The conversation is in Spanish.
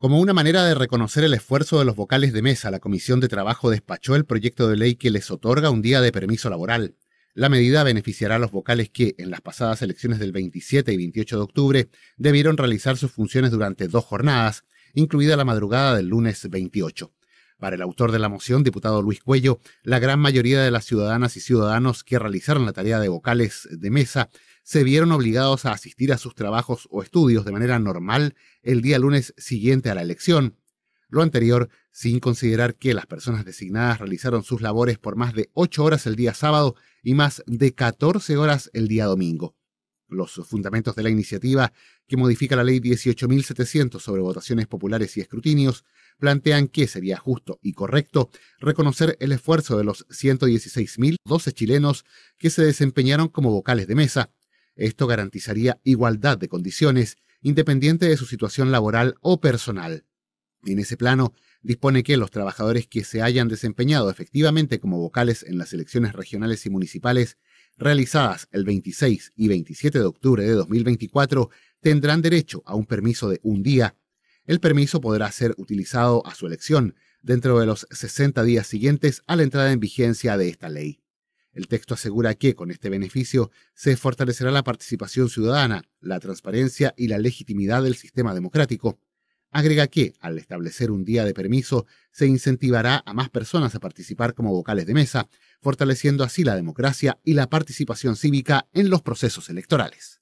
Como una manera de reconocer el esfuerzo de los vocales de mesa, la Comisión de Trabajo despachó el proyecto de ley que les otorga un día de permiso laboral. La medida beneficiará a los vocales que, en las pasadas elecciones del 27 y 28 de octubre, debieron realizar sus funciones durante dos jornadas, incluida la madrugada del lunes 28. Para el autor de la moción, diputado Luis Cuello, la gran mayoría de las ciudadanas y ciudadanos que realizaron la tarea de vocales de mesa se vieron obligados a asistir a sus trabajos o estudios de manera normal el día lunes siguiente a la elección. Lo anterior, sin considerar que las personas designadas realizaron sus labores por más de 8 horas el día sábado y más de 14 horas el día domingo los fundamentos de la iniciativa que modifica la ley 18.700 sobre votaciones populares y escrutinios plantean que sería justo y correcto reconocer el esfuerzo de los 116.012 chilenos que se desempeñaron como vocales de mesa. Esto garantizaría igualdad de condiciones, independiente de su situación laboral o personal. En ese plano, dispone que los trabajadores que se hayan desempeñado efectivamente como vocales en las elecciones regionales y municipales realizadas el 26 y 27 de octubre de 2024 tendrán derecho a un permiso de un día. El permiso podrá ser utilizado a su elección dentro de los 60 días siguientes a la entrada en vigencia de esta ley. El texto asegura que con este beneficio se fortalecerá la participación ciudadana, la transparencia y la legitimidad del sistema democrático. Agrega que, al establecer un día de permiso, se incentivará a más personas a participar como vocales de mesa, fortaleciendo así la democracia y la participación cívica en los procesos electorales.